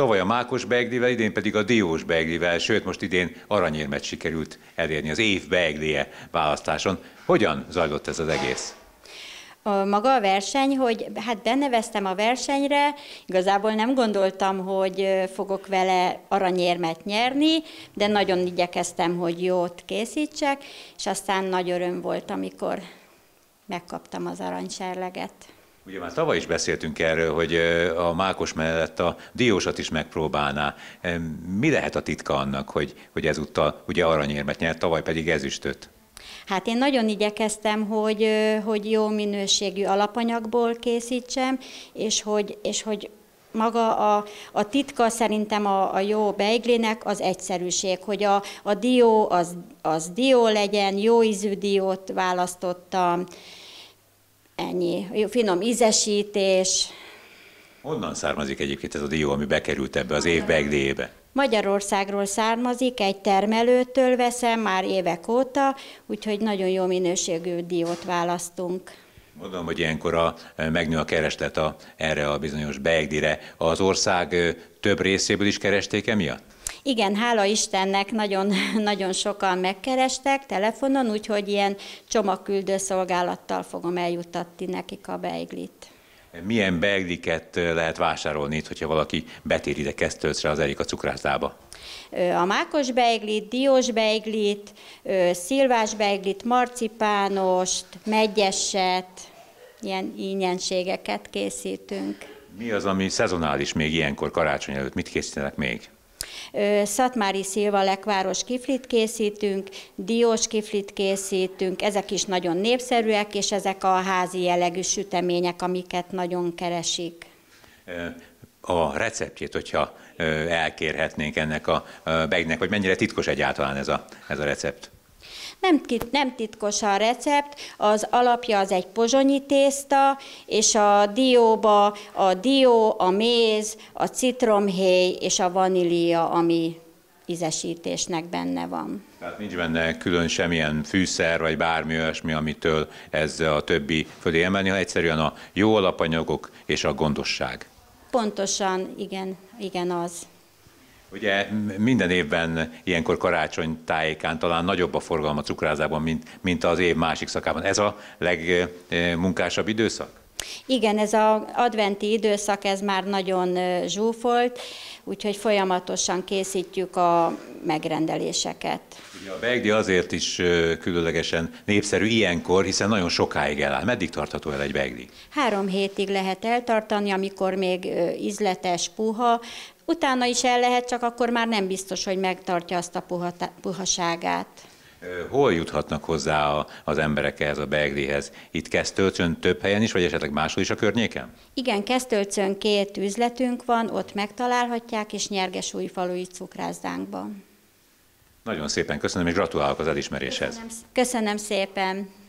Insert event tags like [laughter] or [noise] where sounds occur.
Tavaly a Mákos Beegdivel, idén pedig a Diós Beegdivel, sőt most idén aranyérmet sikerült elérni az év Beegdie választáson. Hogyan zajlott ez az egész? A maga a verseny, hogy hát beneveztem a versenyre, igazából nem gondoltam, hogy fogok vele aranyérmet nyerni, de nagyon igyekeztem, hogy jót készítsek, és aztán nagy öröm volt, amikor megkaptam az aranyserleget. Ugye már tavaly is beszéltünk erről, hogy a Mákos mellett a Diósat is megpróbálná. Mi lehet a titka annak, hogy, hogy ezúttal ugye aranyérmet nyert, tavaly pedig ezüstöt? Hát én nagyon igyekeztem, hogy, hogy jó minőségű alapanyagból készítsem, és hogy, és hogy maga a, a titka szerintem a, a jó beiglének az egyszerűség, hogy a, a dió az, az dió legyen, jó ízű diót választottam, Ennyi. Finom ízesítés. Honnan származik egyébként ez a dió, ami bekerült ebbe az év begdéjébe? Magyarországról származik, egy termelőtől veszem már évek óta, úgyhogy nagyon jó minőségű diót választunk. Mondom, hogy ilyenkor a, e, megnő a kereslet a, erre a bizonyos beegdire. Az ország e, több részéből is keresték emiatt? Igen, hála Istennek nagyon, [laughs] nagyon sokan megkerestek telefonon, úgyhogy ilyen csomagküldő szolgálattal fogom eljuttatni nekik a beiglit. Milyen beigliket eh, lehet vásárolni itt, hogyha valaki betér ide Kesztőcre az Erika cukrászdába? A mákos beiglit, diós beiglit, szilvás beiglit, marcipánost, megyeset, ilyen ínyenségeket készítünk. Mi az, ami szezonális még ilyenkor karácsony előtt? Mit készítenek még? Szatmári Szilva lekváros kiflit készítünk, diós kiflit készítünk, ezek is nagyon népszerűek, és ezek a házi jellegű sütemények, amiket nagyon keresik. A receptjét, hogyha elkérhetnénk ennek a begnek, vagy mennyire titkos egyáltalán ez a, ez a recept? Nem, nem titkos a recept, az alapja az egy pozsonyi tészta, és a dióba a dió, a méz, a citromhéj és a vanília, ami ízesítésnek benne van. Tehát nincs benne külön semmilyen fűszer, vagy bármi olyasmi, amitől ez a többi fölé emelni, ha egyszerűen a jó alapanyagok és a gondosság. Pontosan, igen, igen az. Ugye minden évben ilyenkor karácsony tájékán talán nagyobb a forgalma cukrázában, mint, mint az év másik szakában. Ez a legmunkásabb időszak? Igen, ez az adventi időszak, ez már nagyon zsúfolt, úgyhogy folyamatosan készítjük a megrendeléseket. Ugye a begdi azért is különlegesen népszerű ilyenkor, hiszen nagyon sokáig eláll. Meddig tartható el egy begdi? Három hétig lehet eltartani, amikor még izletes, puha, Utána is el lehet, csak akkor már nem biztos, hogy megtartja azt a puha, puhaságát. Hol juthatnak hozzá a, az emberek ehhez a beglihez? Itt Kesztölcsön több helyen is, vagy esetleg máshol is a környéken? Igen, Kesztölcsön két üzletünk van, ott megtalálhatják, és nyerges falui cukrászdánkban. Nagyon szépen köszönöm, és gratulálok az elismeréshez. Köszönöm, köszönöm szépen.